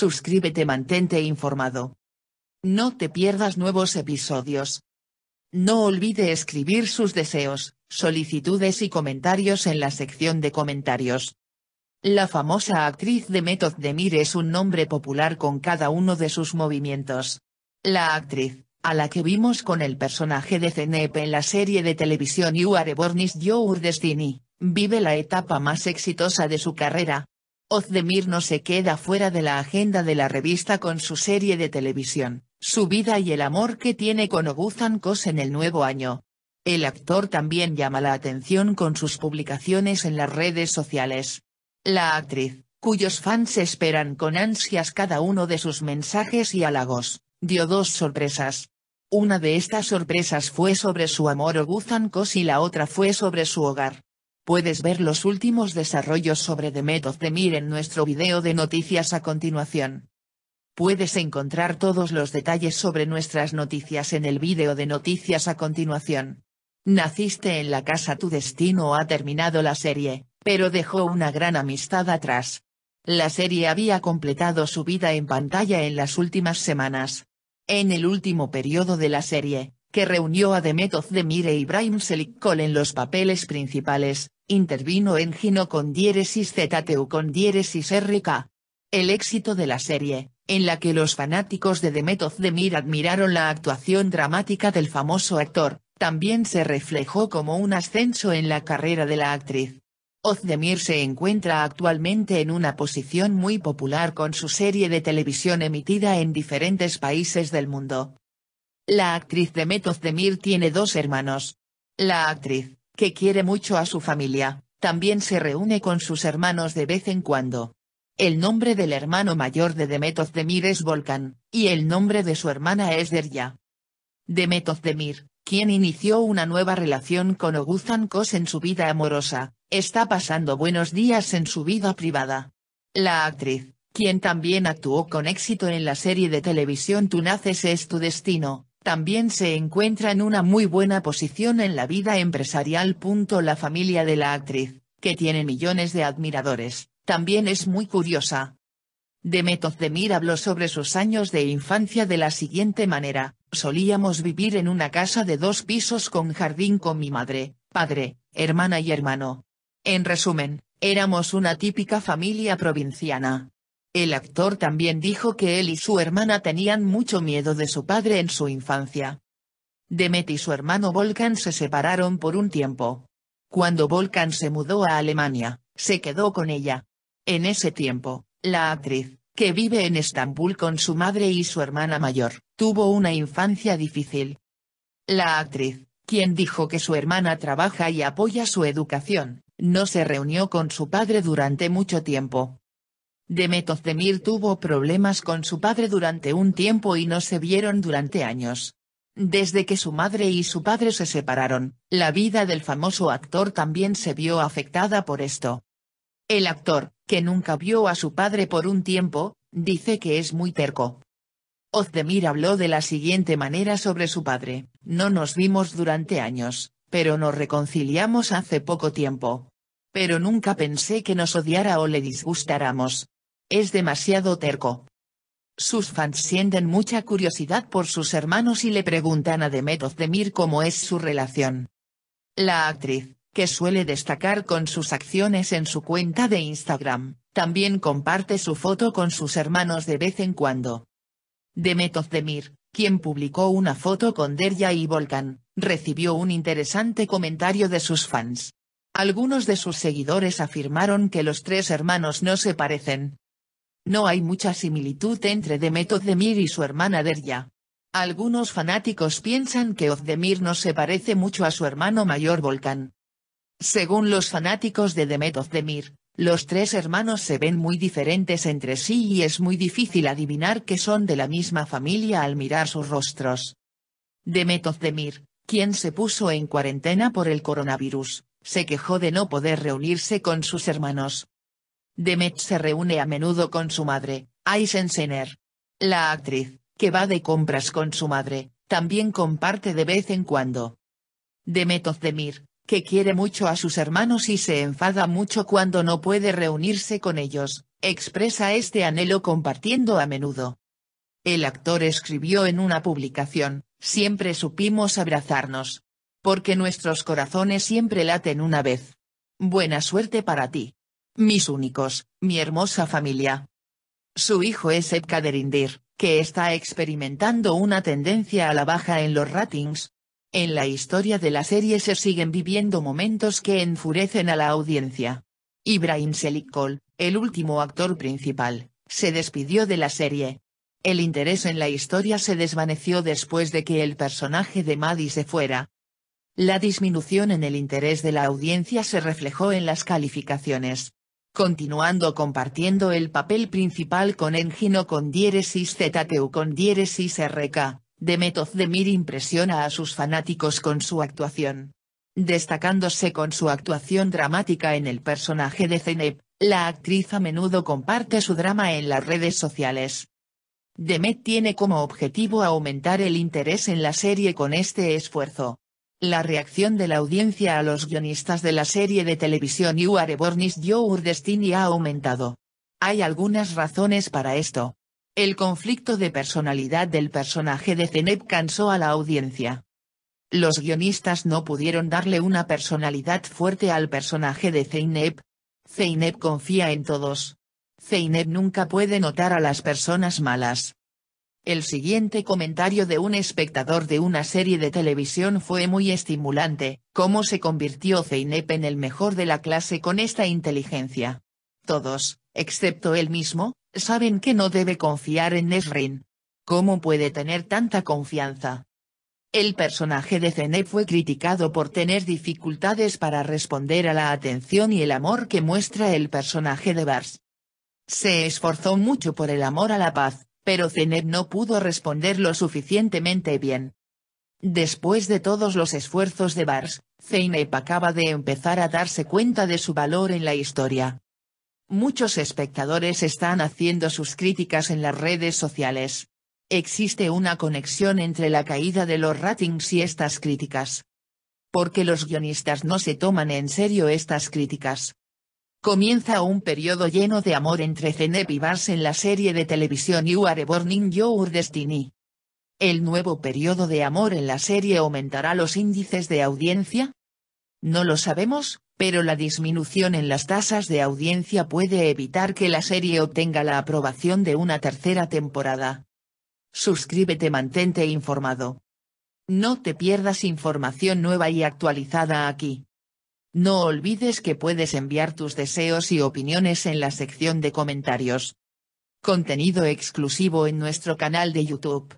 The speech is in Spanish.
Suscríbete, mantente informado. No te pierdas nuevos episodios. No olvide escribir sus deseos, solicitudes y comentarios en la sección de comentarios. La famosa actriz de Method Mir es un nombre popular con cada uno de sus movimientos. La actriz, a la que vimos con el personaje de cnep en la serie de televisión You Are Born Is Your Destiny, vive la etapa más exitosa de su carrera, Ozdemir no se queda fuera de la agenda de la revista con su serie de televisión, Su vida y el amor que tiene con Oguzan en el nuevo año. El actor también llama la atención con sus publicaciones en las redes sociales. La actriz, cuyos fans esperan con ansias cada uno de sus mensajes y halagos, dio dos sorpresas. Una de estas sorpresas fue sobre su amor Oguzan Kos y la otra fue sobre su hogar. Puedes ver los últimos desarrollos sobre The Method en nuestro video de noticias a continuación. Puedes encontrar todos los detalles sobre nuestras noticias en el video de noticias a continuación. Naciste en la casa Tu destino ha terminado la serie, pero dejó una gran amistad atrás. La serie había completado su vida en pantalla en las últimas semanas. En el último periodo de la serie, que reunió a Mir e Ibrahim Brahim Selikol en los papeles principales, intervino en Gino con diéresis ZTU con diéresis RK. El éxito de la serie, en la que los fanáticos de Demet Demir admiraron la actuación dramática del famoso actor, también se reflejó como un ascenso en la carrera de la actriz. Ozdemir se encuentra actualmente en una posición muy popular con su serie de televisión emitida en diferentes países del mundo. La actriz Demet Ozdemir tiene dos hermanos. La actriz, que quiere mucho a su familia, también se reúne con sus hermanos de vez en cuando. El nombre del hermano mayor de Demetozdemir es Volkan, y el nombre de su hermana es Derya. Demir, quien inició una nueva relación con Oguzan Kos en su vida amorosa, está pasando buenos días en su vida privada. La actriz, quien también actuó con éxito en la serie de televisión Tú naces es tu destino, también se encuentra en una muy buena posición en la vida empresarial. La familia de la actriz, que tiene millones de admiradores, también es muy curiosa. Demet Demir habló sobre sus años de infancia de la siguiente manera, solíamos vivir en una casa de dos pisos con jardín con mi madre, padre, hermana y hermano. En resumen, éramos una típica familia provinciana, el actor también dijo que él y su hermana tenían mucho miedo de su padre en su infancia. Demet y su hermano Volkan se separaron por un tiempo. Cuando Volkan se mudó a Alemania, se quedó con ella. En ese tiempo, la actriz, que vive en Estambul con su madre y su hermana mayor, tuvo una infancia difícil. La actriz, quien dijo que su hermana trabaja y apoya su educación, no se reunió con su padre durante mucho tiempo. Demet Ozdemir tuvo problemas con su padre durante un tiempo y no se vieron durante años. Desde que su madre y su padre se separaron, la vida del famoso actor también se vio afectada por esto. El actor, que nunca vio a su padre por un tiempo, dice que es muy terco. Ozdemir habló de la siguiente manera sobre su padre, no nos vimos durante años, pero nos reconciliamos hace poco tiempo. Pero nunca pensé que nos odiara o le disgustáramos, es demasiado terco. Sus fans sienten mucha curiosidad por sus hermanos y le preguntan a Demet Ozdemir cómo es su relación. La actriz, que suele destacar con sus acciones en su cuenta de Instagram, también comparte su foto con sus hermanos de vez en cuando. Demet Ozdemir, quien publicó una foto con Derya y Volkan, recibió un interesante comentario de sus fans. Algunos de sus seguidores afirmaron que los tres hermanos no se parecen, no hay mucha similitud entre Demet y su hermana Derya. Algunos fanáticos piensan que Ozdemir no se parece mucho a su hermano mayor Volkan. Según los fanáticos de Demet Ozdemir, los tres hermanos se ven muy diferentes entre sí y es muy difícil adivinar que son de la misma familia al mirar sus rostros. Demet Ozdemir, quien se puso en cuarentena por el coronavirus, se quejó de no poder reunirse con sus hermanos, Demet se reúne a menudo con su madre, Eisensener. La actriz, que va de compras con su madre, también comparte de vez en cuando. Demet Ozdemir, que quiere mucho a sus hermanos y se enfada mucho cuando no puede reunirse con ellos, expresa este anhelo compartiendo a menudo. El actor escribió en una publicación, siempre supimos abrazarnos. Porque nuestros corazones siempre laten una vez. Buena suerte para ti mis únicos, mi hermosa familia. Su hijo es Derindir, que está experimentando una tendencia a la baja en los ratings. En la historia de la serie se siguen viviendo momentos que enfurecen a la audiencia. Ibrahim Selikol, el último actor principal, se despidió de la serie. El interés en la historia se desvaneció después de que el personaje de Maddie se fuera. La disminución en el interés de la audiencia se reflejó en las calificaciones continuando compartiendo el papel principal con engino con diéresis ZTU con diéresis RK, Demir impresiona a sus fanáticos con su actuación. Destacándose con su actuación dramática en el personaje de Zeneb, la actriz a menudo comparte su drama en las redes sociales. Demet tiene como objetivo aumentar el interés en la serie con este esfuerzo. La reacción de la audiencia a los guionistas de la serie de televisión You Are Born is Your Destiny ha aumentado. Hay algunas razones para esto. El conflicto de personalidad del personaje de Zeneb cansó a la audiencia. Los guionistas no pudieron darle una personalidad fuerte al personaje de Zeynep. Zeynep confía en todos. Zeynep nunca puede notar a las personas malas. El siguiente comentario de un espectador de una serie de televisión fue muy estimulante, cómo se convirtió Zeynep en el mejor de la clase con esta inteligencia. Todos, excepto él mismo, saben que no debe confiar en Nesrin. ¿Cómo puede tener tanta confianza? El personaje de Zeynep fue criticado por tener dificultades para responder a la atención y el amor que muestra el personaje de Bars. Se esforzó mucho por el amor a la paz, pero Zeneb no pudo responder lo suficientemente bien. Después de todos los esfuerzos de Bars, Zeynep acaba de empezar a darse cuenta de su valor en la historia. Muchos espectadores están haciendo sus críticas en las redes sociales. Existe una conexión entre la caída de los ratings y estas críticas. Porque los guionistas no se toman en serio estas críticas. Comienza un periodo lleno de amor entre Zeneb y Vars en la serie de televisión You Are Borning Your Destiny. ¿El nuevo periodo de amor en la serie aumentará los índices de audiencia? No lo sabemos, pero la disminución en las tasas de audiencia puede evitar que la serie obtenga la aprobación de una tercera temporada. Suscríbete, mantente informado. No te pierdas información nueva y actualizada aquí. No olvides que puedes enviar tus deseos y opiniones en la sección de comentarios. Contenido exclusivo en nuestro canal de YouTube.